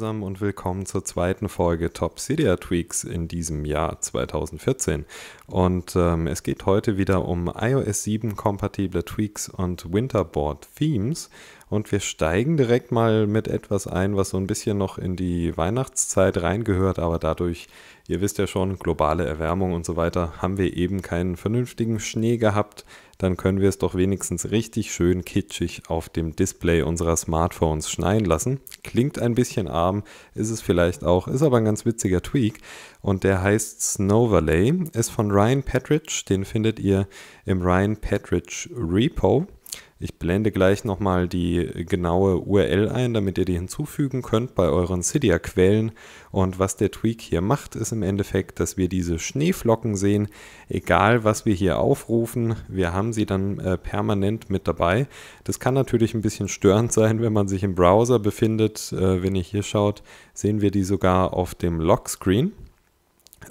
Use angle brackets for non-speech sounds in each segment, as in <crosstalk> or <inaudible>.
zusammen und willkommen zur zweiten Folge Top Cydia Tweaks in diesem Jahr 2014. Und ähm, es geht heute wieder um iOS 7 kompatible Tweaks und Winterboard Themes. Und wir steigen direkt mal mit etwas ein, was so ein bisschen noch in die Weihnachtszeit reingehört, aber dadurch, ihr wisst ja schon, globale Erwärmung und so weiter, haben wir eben keinen vernünftigen Schnee gehabt. Dann können wir es doch wenigstens richtig schön kitschig auf dem Display unserer Smartphones schneien lassen. Klingt ein bisschen arm, ist es vielleicht auch, ist aber ein ganz witziger Tweak und der heißt Snow Valley, ist von Ryan Patridge, den findet ihr im Ryan Patridge Repo. Ich blende gleich nochmal die genaue URL ein, damit ihr die hinzufügen könnt bei euren Cydia-Quellen. Und was der Tweak hier macht, ist im Endeffekt, dass wir diese Schneeflocken sehen. Egal, was wir hier aufrufen, wir haben sie dann äh, permanent mit dabei. Das kann natürlich ein bisschen störend sein, wenn man sich im Browser befindet. Äh, wenn ihr hier schaut, sehen wir die sogar auf dem Lockscreen.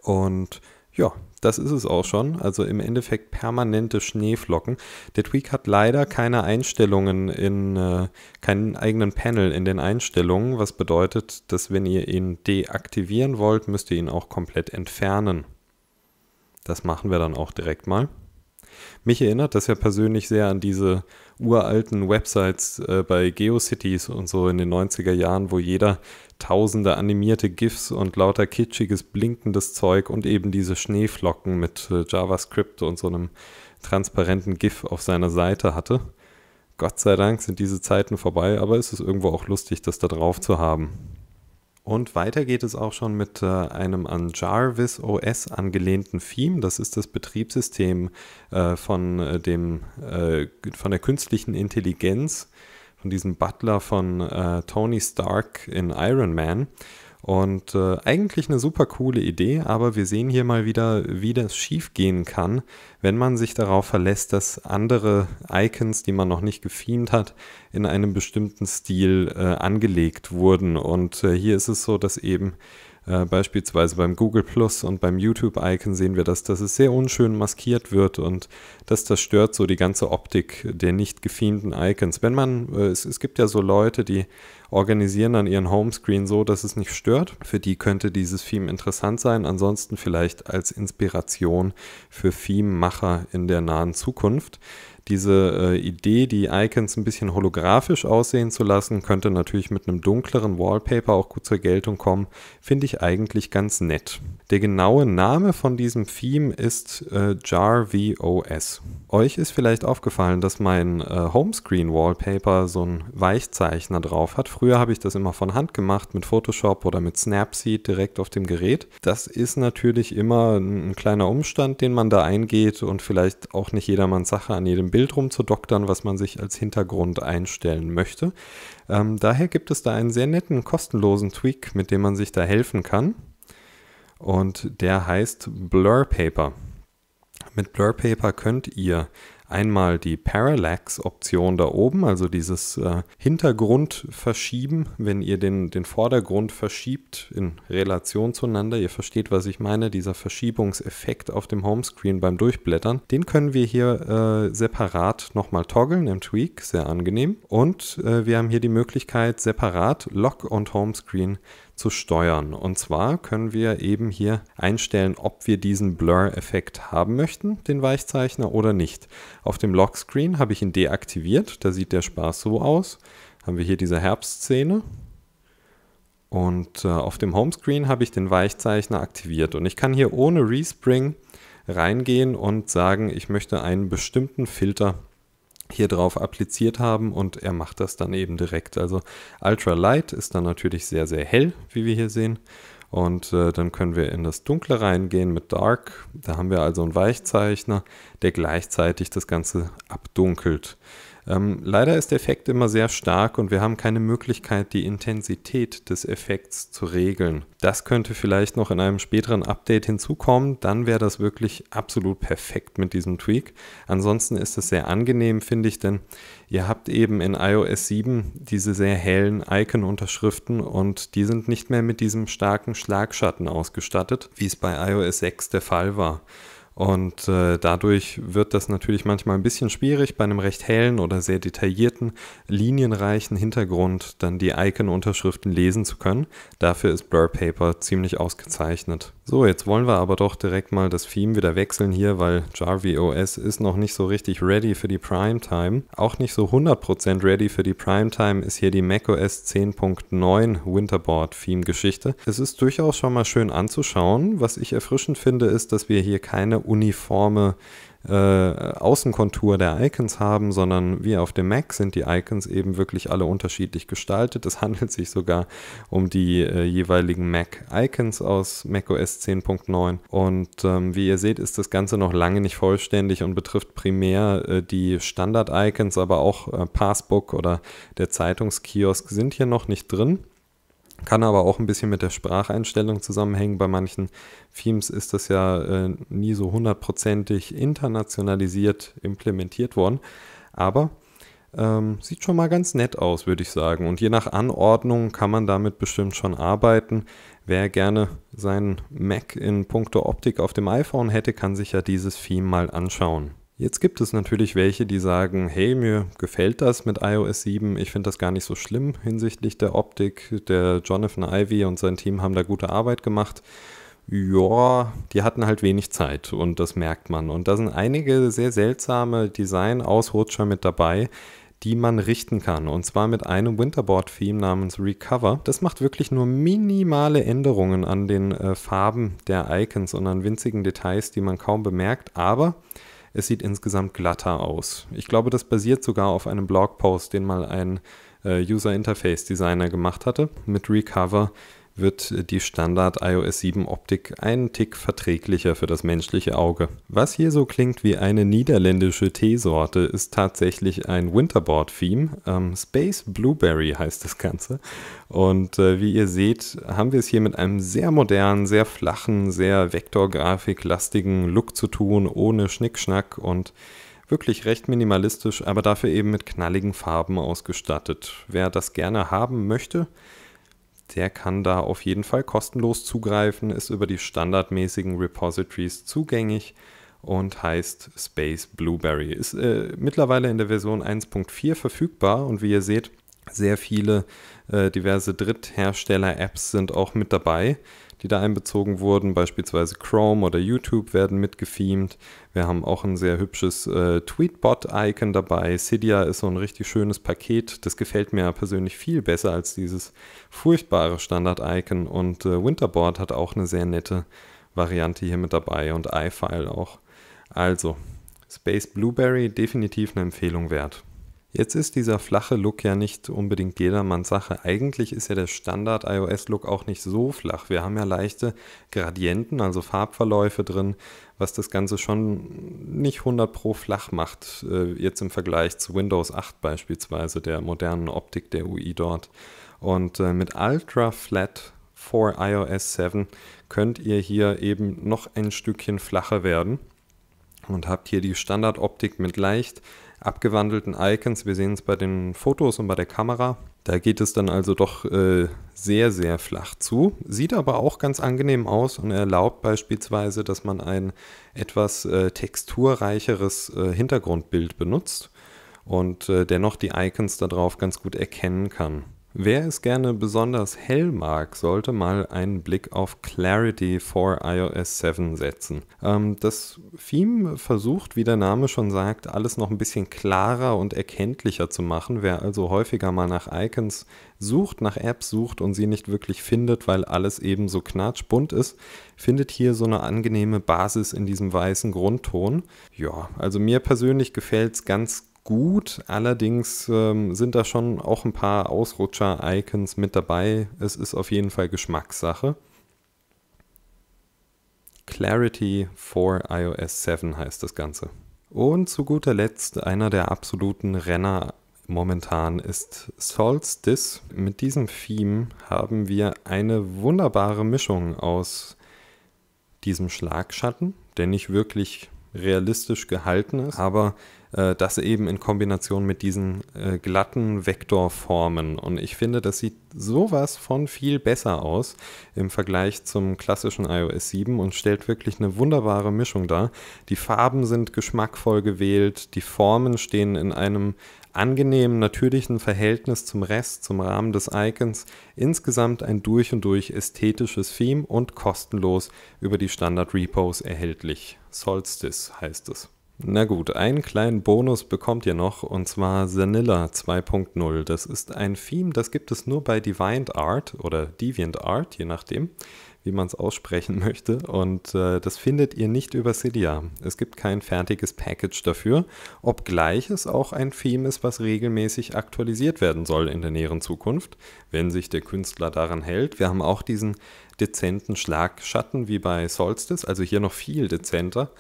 Und ja, das ist es auch schon. Also im Endeffekt permanente Schneeflocken. Der Tweak hat leider keine Einstellungen in, äh, keinen eigenen Panel in den Einstellungen, was bedeutet, dass wenn ihr ihn deaktivieren wollt, müsst ihr ihn auch komplett entfernen. Das machen wir dann auch direkt mal. Mich erinnert das ja persönlich sehr an diese uralten Websites äh, bei GeoCities und so in den 90er Jahren, wo jeder tausende animierte GIFs und lauter kitschiges, blinkendes Zeug und eben diese Schneeflocken mit äh, JavaScript und so einem transparenten GIF auf seiner Seite hatte. Gott sei Dank sind diese Zeiten vorbei, aber es ist irgendwo auch lustig, das da drauf zu haben. Und weiter geht es auch schon mit äh, einem an Jarvis OS angelehnten Theme. Das ist das Betriebssystem äh, von, äh, dem, äh, von der künstlichen Intelligenz, von diesem Butler von äh, Tony Stark in Iron Man. Und äh, eigentlich eine super coole Idee, aber wir sehen hier mal wieder, wie das schief gehen kann, wenn man sich darauf verlässt, dass andere Icons, die man noch nicht gefeamt hat, in einem bestimmten Stil äh, angelegt wurden. Und äh, hier ist es so, dass eben äh, beispielsweise beim Google Plus und beim YouTube-Icon sehen wir dass es sehr unschön maskiert wird und dass das stört so die ganze Optik der nicht gefilmten Icons. Wenn man, äh, es, es gibt ja so Leute, die organisieren dann ihren Homescreen so, dass es nicht stört. Für die könnte dieses Theme interessant sein. Ansonsten vielleicht als Inspiration für Theme-Macher in der nahen Zukunft diese äh, Idee, die Icons ein bisschen holographisch aussehen zu lassen, könnte natürlich mit einem dunkleren Wallpaper auch gut zur Geltung kommen, finde ich eigentlich ganz nett. Der genaue Name von diesem Theme ist äh, JarVOS. Euch ist vielleicht aufgefallen, dass mein äh, Homescreen-Wallpaper so einen Weichzeichner drauf hat. Früher habe ich das immer von Hand gemacht mit Photoshop oder mit Snapseed direkt auf dem Gerät. Das ist natürlich immer ein kleiner Umstand, den man da eingeht und vielleicht auch nicht jedermanns Sache, an jedem Bild rumzudoktern, was man sich als Hintergrund einstellen möchte. Ähm, daher gibt es da einen sehr netten, kostenlosen Tweak, mit dem man sich da helfen kann. Und der heißt Blur Paper. Mit Blur Paper könnt ihr Einmal die Parallax-Option da oben, also dieses äh, Hintergrund verschieben, wenn ihr den, den Vordergrund verschiebt in Relation zueinander. Ihr versteht, was ich meine, dieser Verschiebungseffekt auf dem Homescreen beim Durchblättern. Den können wir hier äh, separat nochmal toggeln im Tweak, sehr angenehm. Und äh, wir haben hier die Möglichkeit, separat Lock und Homescreen zu steuern. Und zwar können wir eben hier einstellen, ob wir diesen Blur-Effekt haben möchten, den Weichzeichner, oder nicht. Auf dem Lockscreen habe ich ihn deaktiviert, da sieht der Spaß so aus. Haben wir hier diese Herbstszene, und äh, auf dem Homescreen habe ich den Weichzeichner aktiviert und ich kann hier ohne Respring reingehen und sagen, ich möchte einen bestimmten Filter hier drauf appliziert haben und er macht das dann eben direkt. Also Ultra Light ist dann natürlich sehr, sehr hell, wie wir hier sehen. Und äh, dann können wir in das Dunkle reingehen mit Dark. Da haben wir also einen Weichzeichner, der gleichzeitig das Ganze abdunkelt. Ähm, leider ist der Effekt immer sehr stark und wir haben keine Möglichkeit, die Intensität des Effekts zu regeln. Das könnte vielleicht noch in einem späteren Update hinzukommen, dann wäre das wirklich absolut perfekt mit diesem Tweak. Ansonsten ist es sehr angenehm, finde ich, denn ihr habt eben in iOS 7 diese sehr hellen Icon-Unterschriften und die sind nicht mehr mit diesem starken Schlagschatten ausgestattet, wie es bei iOS 6 der Fall war. Und äh, dadurch wird das natürlich manchmal ein bisschen schwierig, bei einem recht hellen oder sehr detaillierten, linienreichen Hintergrund dann die Icon-Unterschriften lesen zu können. Dafür ist Blur Paper ziemlich ausgezeichnet. So, jetzt wollen wir aber doch direkt mal das Theme wieder wechseln hier, weil Jarvi ist noch nicht so richtig ready für die Primetime. Auch nicht so 100% ready für die Primetime ist hier die macOS 10.9 Winterboard Theme Geschichte. Es ist durchaus schon mal schön anzuschauen. Was ich erfrischend finde, ist, dass wir hier keine uniforme äh, Außenkontur der Icons haben, sondern wie auf dem Mac sind die Icons eben wirklich alle unterschiedlich gestaltet. Es handelt sich sogar um die äh, jeweiligen Mac-Icons aus macOS 10.9. Und ähm, wie ihr seht, ist das Ganze noch lange nicht vollständig und betrifft primär äh, die Standard-Icons, aber auch äh, Passbook oder der Zeitungskiosk sind hier noch nicht drin. Kann aber auch ein bisschen mit der Spracheinstellung zusammenhängen. Bei manchen Themes ist das ja äh, nie so hundertprozentig internationalisiert implementiert worden. Aber ähm, sieht schon mal ganz nett aus, würde ich sagen. Und je nach Anordnung kann man damit bestimmt schon arbeiten. Wer gerne seinen Mac in puncto Optik auf dem iPhone hätte, kann sich ja dieses Theme mal anschauen. Jetzt gibt es natürlich welche, die sagen, hey, mir gefällt das mit iOS 7, ich finde das gar nicht so schlimm hinsichtlich der Optik. Der Jonathan Ivy und sein Team haben da gute Arbeit gemacht. Ja, die hatten halt wenig Zeit und das merkt man. Und da sind einige sehr seltsame Design-Ausrutscher mit dabei, die man richten kann. Und zwar mit einem Winterboard-Theme namens Recover. Das macht wirklich nur minimale Änderungen an den äh, Farben der Icons und an winzigen Details, die man kaum bemerkt. Aber es sieht insgesamt glatter aus. Ich glaube, das basiert sogar auf einem Blogpost, den mal ein äh, User Interface Designer gemacht hatte mit Recover, wird die Standard iOS 7 Optik einen Tick verträglicher für das menschliche Auge. Was hier so klingt wie eine niederländische Teesorte, ist tatsächlich ein Winterboard-Theme. Ähm, Space Blueberry heißt das Ganze. Und äh, wie ihr seht, haben wir es hier mit einem sehr modernen, sehr flachen, sehr Vektorgrafik-lastigen Look zu tun, ohne Schnickschnack und wirklich recht minimalistisch, aber dafür eben mit knalligen Farben ausgestattet. Wer das gerne haben möchte, der kann da auf jeden Fall kostenlos zugreifen, ist über die standardmäßigen Repositories zugänglich und heißt Space Blueberry. Ist äh, mittlerweile in der Version 1.4 verfügbar und wie ihr seht, sehr viele äh, diverse Dritthersteller-Apps sind auch mit dabei, die da einbezogen wurden. Beispielsweise Chrome oder YouTube werden mitgethemed. Wir haben auch ein sehr hübsches äh, Tweetbot-Icon dabei. Cydia ist so ein richtig schönes Paket. Das gefällt mir persönlich viel besser als dieses furchtbare Standard-Icon. Und äh, Winterboard hat auch eine sehr nette Variante hier mit dabei und iFile auch. Also, Space Blueberry definitiv eine Empfehlung wert. Jetzt ist dieser flache Look ja nicht unbedingt jedermanns Sache. Eigentlich ist ja der Standard iOS-Look auch nicht so flach. Wir haben ja leichte Gradienten, also Farbverläufe drin, was das Ganze schon nicht 100 pro flach macht. Äh, jetzt im Vergleich zu Windows 8 beispielsweise, der modernen Optik der UI dort. Und äh, mit Ultra Flat for iOS 7 könnt ihr hier eben noch ein Stückchen flacher werden und habt hier die Standardoptik mit leicht abgewandelten Icons. Wir sehen es bei den Fotos und bei der Kamera. Da geht es dann also doch äh, sehr, sehr flach zu. Sieht aber auch ganz angenehm aus und erlaubt beispielsweise, dass man ein etwas äh, texturreicheres äh, Hintergrundbild benutzt und äh, dennoch die Icons darauf ganz gut erkennen kann. Wer es gerne besonders hell mag, sollte mal einen Blick auf Clarity for iOS 7 setzen. Ähm, das Theme versucht, wie der Name schon sagt, alles noch ein bisschen klarer und erkenntlicher zu machen. Wer also häufiger mal nach Icons sucht, nach Apps sucht und sie nicht wirklich findet, weil alles eben so knatschbunt ist, findet hier so eine angenehme Basis in diesem weißen Grundton. Ja, also mir persönlich gefällt es ganz gut, allerdings ähm, sind da schon auch ein paar Ausrutscher-Icons mit dabei. Es ist auf jeden Fall Geschmackssache. Clarity for iOS 7 heißt das Ganze. Und zu guter Letzt einer der absoluten Renner momentan ist Solstice. Mit diesem Theme haben wir eine wunderbare Mischung aus diesem Schlagschatten, der nicht wirklich realistisch gehalten ist, aber äh, das eben in Kombination mit diesen äh, glatten Vektorformen. Und ich finde, das sieht sowas von viel besser aus im Vergleich zum klassischen iOS 7 und stellt wirklich eine wunderbare Mischung dar. Die Farben sind geschmackvoll gewählt, die Formen stehen in einem angenehmen, natürlichen Verhältnis zum Rest, zum Rahmen des Icons, insgesamt ein durch und durch ästhetisches Theme und kostenlos über die Standard-Repos erhältlich. Solstice heißt es. Na gut, einen kleinen Bonus bekommt ihr noch und zwar Zanilla 2.0. Das ist ein Theme, das gibt es nur bei Deviant Art oder Deviant Art, je nachdem, wie man es aussprechen <laughs> möchte. Und äh, das findet ihr nicht über Cydia. Es gibt kein fertiges Package dafür, obgleich es auch ein Theme ist, was regelmäßig aktualisiert werden soll in der näheren Zukunft, wenn sich der Künstler daran hält. Wir haben auch diesen dezenten Schlagschatten wie bei Solstice, also hier noch viel dezenter.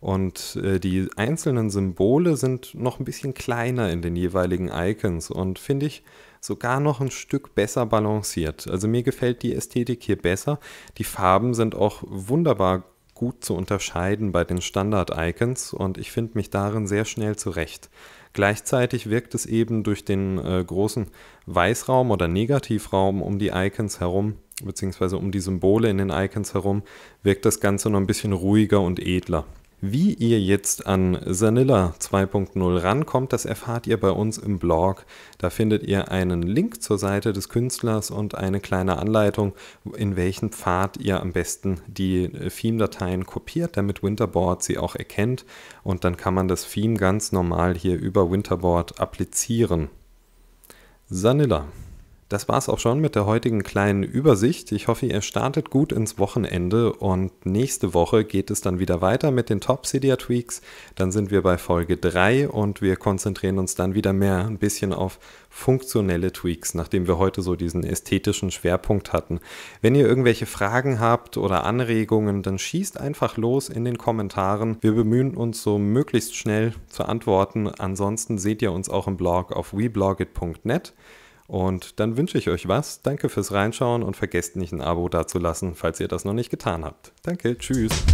Und äh, die einzelnen Symbole sind noch ein bisschen kleiner in den jeweiligen Icons und finde ich sogar noch ein Stück besser balanciert. Also mir gefällt die Ästhetik hier besser. Die Farben sind auch wunderbar gut zu unterscheiden bei den Standard-Icons und ich finde mich darin sehr schnell zurecht. Gleichzeitig wirkt es eben durch den äh, großen Weißraum oder Negativraum um die Icons herum, beziehungsweise um die Symbole in den Icons herum, wirkt das Ganze noch ein bisschen ruhiger und edler. Wie ihr jetzt an Sanilla 2.0 rankommt, das erfahrt ihr bei uns im Blog. Da findet ihr einen Link zur Seite des Künstlers und eine kleine Anleitung, in welchen Pfad ihr am besten die äh, Theme-Dateien kopiert, damit Winterboard sie auch erkennt. Und dann kann man das Theme ganz normal hier über Winterboard applizieren. Sanilla. Das war's auch schon mit der heutigen kleinen Übersicht. Ich hoffe, ihr startet gut ins Wochenende und nächste Woche geht es dann wieder weiter mit den Top CDR Tweaks. Dann sind wir bei Folge 3 und wir konzentrieren uns dann wieder mehr ein bisschen auf funktionelle Tweaks, nachdem wir heute so diesen ästhetischen Schwerpunkt hatten. Wenn ihr irgendwelche Fragen habt oder Anregungen, dann schießt einfach los in den Kommentaren. Wir bemühen uns so möglichst schnell zu antworten. Ansonsten seht ihr uns auch im Blog auf weblogit.net. Und dann wünsche ich euch was. Danke fürs Reinschauen und vergesst nicht ein Abo dazulassen, falls ihr das noch nicht getan habt. Danke, tschüss.